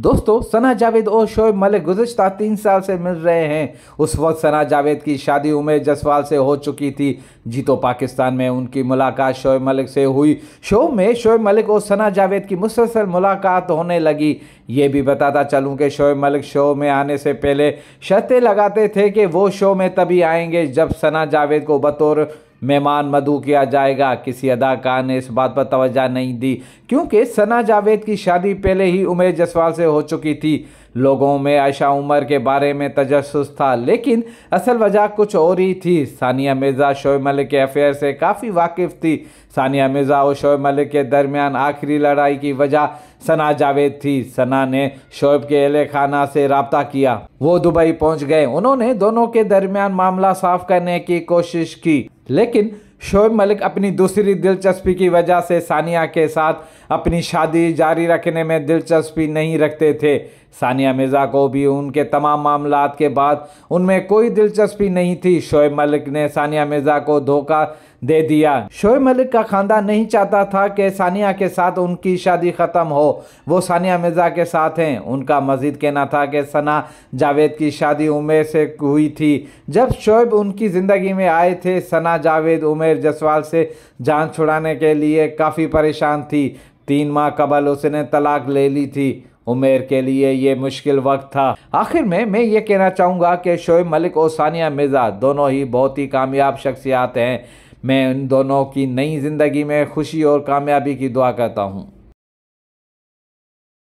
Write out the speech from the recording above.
दोस्तों सना जावेद और शोएब मलिक गुजशत तीन साल से मिल रहे हैं उस वक्त सना जावेद की शादी उमेर जसवाल से हो चुकी थी जीतो पाकिस्तान में उनकी मुलाकात शोएब मलिक से हुई शो में शोएब मलिक और सना जावेद की मुसलसल मुलाकात होने लगी ये भी बताता चलूँ कि शोएब मलिक शो में आने से पहले शर्तें लगाते थे कि वो शो में तभी आएंगे जब सना जावेद को बतौर मेहमान मधु किया जाएगा किसी अदाकार ने इस बात पर तोज्जा नहीं दी क्योंकि सना जावेद की शादी पहले ही उमेर जसवाल से हो चुकी थी लोगों में आयशा उमर के बारे में तजस था लेकिन असल वजह कुछ और ही थी सानिया मिर्ज़ा शोएब मलिक के अफेयर से काफ़ी वाकिफ थी सानिया मिर्ज़ा और शोएब मलिक के दरमियान आखिरी लड़ाई की वजह सना जावेद थी सना ने शोएब के अहल खाना से रबता किया वो दुबई पहुंच गए उन्होंने दोनों के दरमियान मामला साफ करने की कोशिश की लेकिन शोएब मलिक अपनी दूसरी दिलचस्पी की वजह से सानिया के साथ अपनी शादी जारी रखने में दिलचस्पी नहीं रखते थे सानिया मिर्ज़ा को भी उनके तमाम मामला के बाद उनमें कोई दिलचस्पी नहीं थी शोएब मलिक ने सानिया मिर्ज़ा को धोखा दे दिया शोएब मलिक का ख़ानदान नहीं चाहता था कि सानिया के साथ उनकी शादी ख़त्म हो वो सानिया मिर्ज़ा के साथ हैं उनका मजीद कहना था कि सना जावेद की शादी उमेर से हुई थी जब शोएब उनकी ज़िंदगी में आए थे सना जावेद उमेर जसवाल से जान छुड़ाने के लिए काफ़ी परेशान थी तीन माह कबल उसने तलाक ले ली थी उमेर के लिए ये मुश्किल वक्त था आखिर में मैं ये कहना चाहूँगा कि शोएब मलिक और सानिया मिर्ज़ा दोनों ही बहुत ही कामयाब शख्सियात हैं मैं उन दोनों की नई ज़िंदगी में खुशी और कामयाबी की दुआ करता हूँ